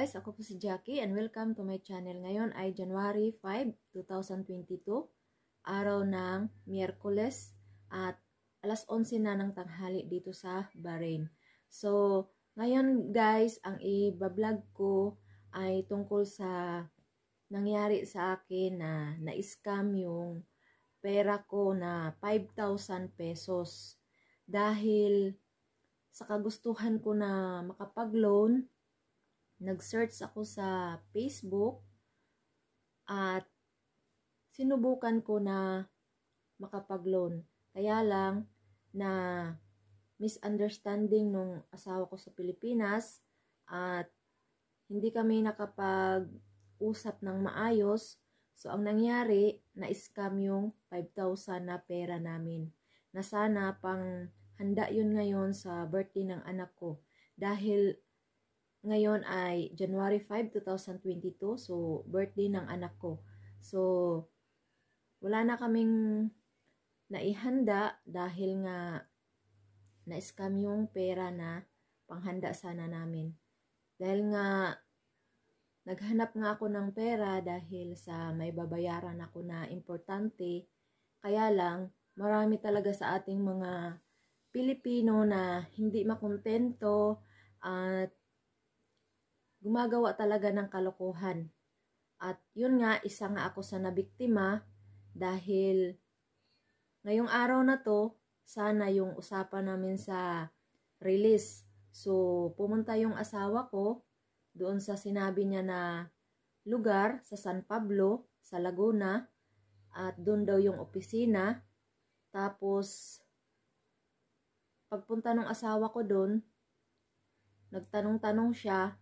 guys, ako po si Jackie and welcome to my channel. Ngayon ay January 5, 2022, araw ng Miyerkules at alas 11 na ng tanghali dito sa Bahrain. So, ngayon guys, ang i-vlog ko ay tungkol sa nangyari sa akin na na-scam yung pera ko na 5,000 pesos. Dahil sa kagustuhan ko na makapag-loan, nag-search ako sa Facebook at sinubukan ko na makapag-loan. Kaya lang na misunderstanding nung asawa ko sa Pilipinas at hindi kami nakapag-usap ng maayos. So, ang nangyari, na-scam yung 5,000 na pera namin. Na sana pang handa yun ngayon sa birthday ng anak ko. Dahil ngayon ay January 5, 2022. So, birthday ng anak ko. So, wala na kaming naihanda dahil nga na-scam yung pera na panghanda sana namin. Dahil nga naghanap nga ako ng pera dahil sa may babayaran ako na importante. Kaya lang, marami talaga sa ating mga Pilipino na hindi makontento at gumagawa talaga ng kalokohan. At yun nga, isa nga ako sa nabiktima dahil ngayong araw na to, sana yung usapan namin sa release. So, pumunta yung asawa ko doon sa sinabi niya na lugar sa San Pablo, sa Laguna. At doon daw yung opisina. Tapos, pagpunta ng asawa ko doon, nagtanong-tanong siya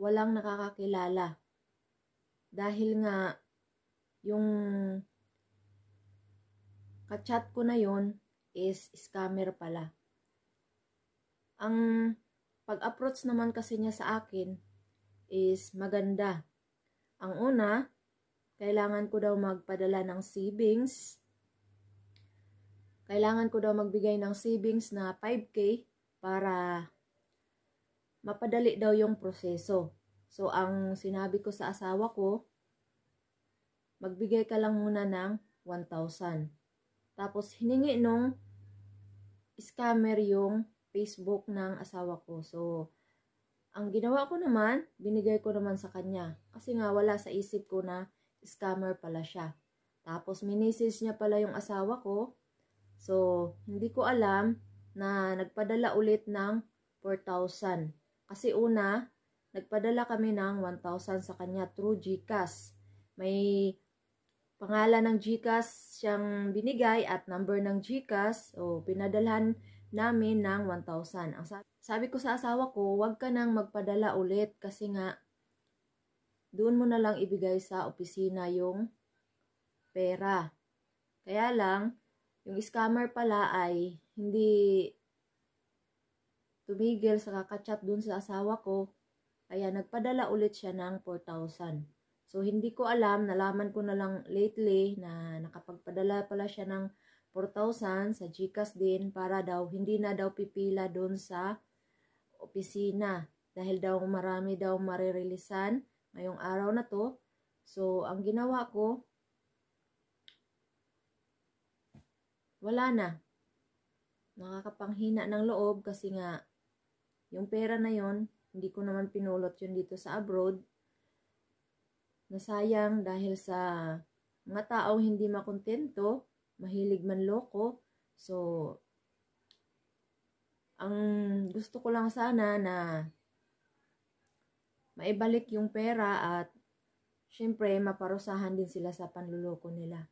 walang nakakakilala. Dahil nga, yung kachat ko na yon is scammer pala. Ang pag-approach naman kasi niya sa akin is maganda. Ang una, kailangan ko daw magpadala ng savings. Kailangan ko daw magbigay ng savings na 5K para mapadali daw yung proseso. So, ang sinabi ko sa asawa ko, magbigay ka lang muna ng 1,000. Tapos, hiningi nung scammer yung Facebook ng asawa ko. So, ang ginawa ko naman, binigay ko naman sa kanya. Kasi nga, wala sa isip ko na scammer pala siya. Tapos, minisis niya pala yung asawa ko. So, hindi ko alam na nagpadala ulit ng 4,000. Kasi una, nagpadala kami ng 1,000 sa kanya through GCash. May pangalan ng GCash siyang binigay at number ng GCash. O, pinadalhan namin ng 1,000. Ang sabi, sabi ko sa asawa ko, huwag ka nang magpadala ulit kasi nga doon mo na lang ibigay sa opisina yung pera. Kaya lang, yung scammer pala ay hindi tumigil sa kakachat dun sa asawa ko, kaya nagpadala ulit siya ng 4,000. So, hindi ko alam, nalaman ko na lang lately na nakapagpadala pala siya ng 4,000 sa Gcash din para daw, hindi na daw pipila dun sa opisina. Dahil daw marami daw maririlisan ngayong araw na to. So, ang ginawa ko, wala na. Nakakapanghina ng loob kasi nga yung pera na yon hindi ko naman pinulot yun dito sa abroad. Nasayang dahil sa mga tao hindi makontento, mahilig man loko. So, ang gusto ko lang sana na maibalik yung pera at syempre maparusahan din sila sa panluloko nila.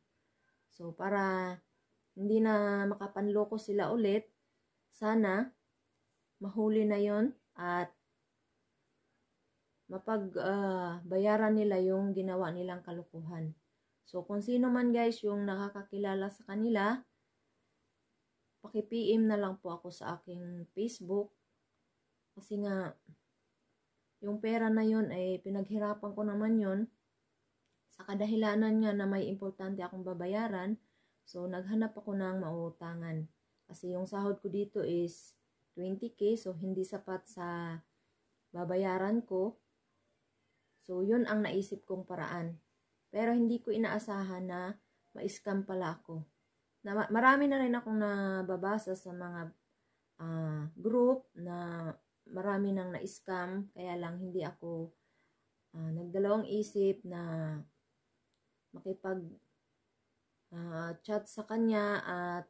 So, para hindi na makapanloko sila ulit, sana mahuli na yon at mapagbayaran ah, uh, nila yung ginawa nilang kalukuhan. So, kung sino man guys yung nakakakilala sa kanila, paki-PM na lang po ako sa aking Facebook. Kasi nga, yung pera na yon ay eh, pinaghirapan ko naman yon Sa kadahilanan nga na may importante akong babayaran, so naghanap ako ng mautangan. Kasi yung sahod ko dito is 20k so hindi sapat sa babayaran ko. So yun ang naisip kong paraan. Pero hindi ko inaasahan na ma-scam pala ako. Na, marami na rin akong nababasa sa mga uh, group na marami nang na-scam kaya lang hindi ako uh, nagdalawang isip na makipag uh, chat sa kanya at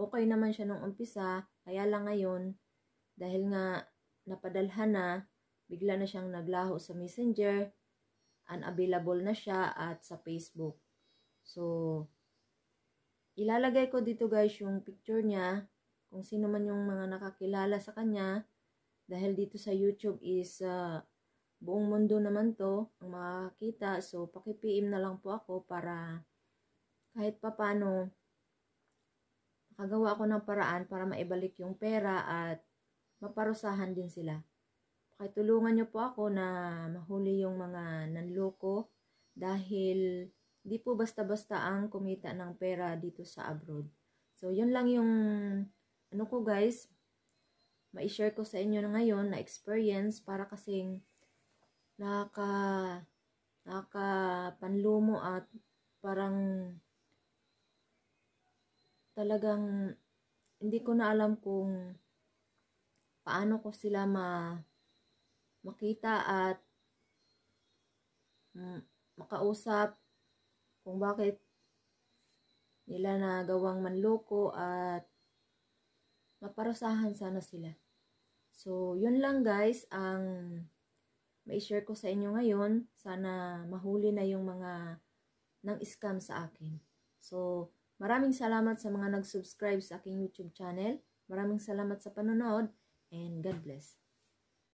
okay naman siya nung umpisa, kaya lang ngayon, dahil nga napadalhan na, bigla na siyang naglaho sa messenger, unavailable na siya at sa Facebook. So, ilalagay ko dito guys yung picture niya, kung sino man yung mga nakakilala sa kanya, dahil dito sa YouTube is uh, buong mundo naman to ang makakita. So, paki-PM na lang po ako para kahit papano Magawa ako ng paraan para maibalik yung pera at maparusahan din sila. Pakitulungan nyo po ako na mahuli yung mga nanloko dahil di po basta-basta ang kumita ng pera dito sa abroad. So, yun lang yung ano ko guys, ma-share ko sa inyo na ngayon na experience para kasing naka naka panlumo at parang talagang hindi ko na alam kung paano ko sila ma makita at mm, makausap kung bakit nila nagawang manloko at maparusahan sana sila. So, yun lang guys ang ma-share ko sa inyo ngayon. Sana mahuli na yung mga nang scam sa akin. So, Maraming salamat sa mga nag-subscribe sa aking YouTube channel. Maraming salamat sa panonood and God bless.